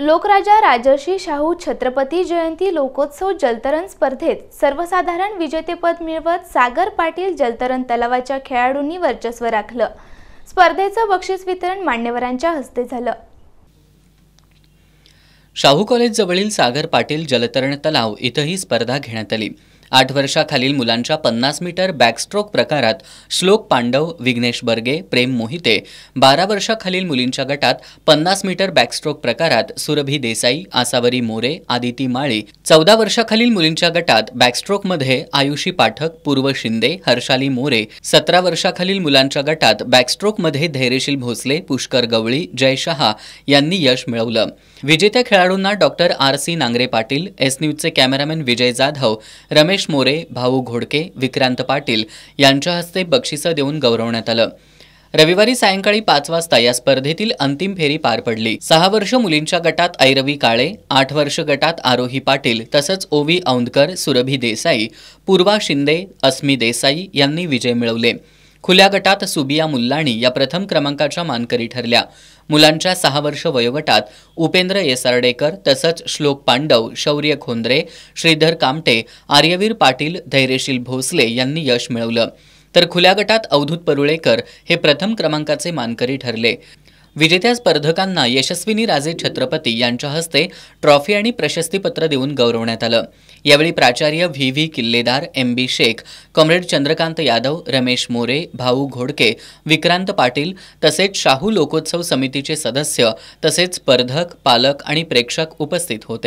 लोकराजा राजर्षी शाहू छत्रपती जयंती लोकोत्सव जलतरण स्पर्धेत सर्वसाधारण विजेतेपद मिळवत सागर पाटील जलतरण तलावाच्या खेळाडूंनी वर्चस्व राखलं स्पर्धेचं बक्षीस वितरण मान्यवरांच्या हस्ते झालं शाहू कॉलेजजवळील सागर पाटील जलतरण तलाव इथं स्पर्धा घेण्यात आली आठ वर्षाखालील मुलांच्या पन्नास मीटर बॅकस्ट्रोक प्रकारात श्लोक पांडव विघ्नेश बर्गे प्रेम मोहिते बारा वर्षाखालील मुलींच्या गटात पन्नास मीटर बॅकस्ट्रोक प्रकारात सुरभी देसाई आसावरी मोरे आदिती माळी चौदा वर्षाखालील मुलींच्या गटात बॅकस्ट्रोकमध्ये आयुषी पाठक पूर्व शिंदे हर्षाली मोरे सतरा वर्षाखालील मुलांच्या गटात बॅकस्ट्रोकमध्ये धैर्यशील भोसले पुष्कर गवळी जय शहा यांनी यश मिळवलं विजेत्या खेळाडूंना doctor R C Nangare Patil S न्यूजचे कॅमेरामॅन विजय जाधव रमेश सुरेश मोरे भाऊ घोडके विक्रांत पाटील यांच्या हस्ते बक्षिसं देऊन गौरवण्यात आलं रविवारी सायंकाळी पाच वाजता या स्पर्धेतील अंतिम फेरी पार पडली सहा वर्ष मुलींच्या गटात ऐरवी काळे आठ वर्ष गटात आरोही पाटील तसंच ओवी औंदकर सुरभी देसाई पूर्वा शिंदे अस्मी देसाई यांनी विजय मिळवले खुल्या गटात सुबिया मुल्लाणी या प्रथम क्रमांकाच्या मानकरी ठरल्या मुलांच्या सहा वर्ष वयोगटात उपेंद्र येसारडेकर तसंच श्लोक पांडव शौर्य खोंद्रे श्रीधर कामटे आर्यवीर पाटील धैर्यशील भोसले यांनी यश मिळवलं तर खुल्या गटात अवधूत परुळेकर हे प्रथम क्रमांकाचे मानकरी ठरले विजेत्या स्पर्धकांना यशस्विनी राजे छत्रपती यांच्या हस्ते ट्रॉफी आणि प्रशस्तीपत्र देऊन गौरवण्यात आलं यावेळी प्राचार्य V V Killedar M B Shaikh comrade Chandrakant Yadav Ramesh More Bhau Ghodke Vikrant Patil तसेच शाहू लोकोत्सव समितीचे सदस्य तसेच स्पर्धक पालक आणि प्रेक्षक उपस्थित होते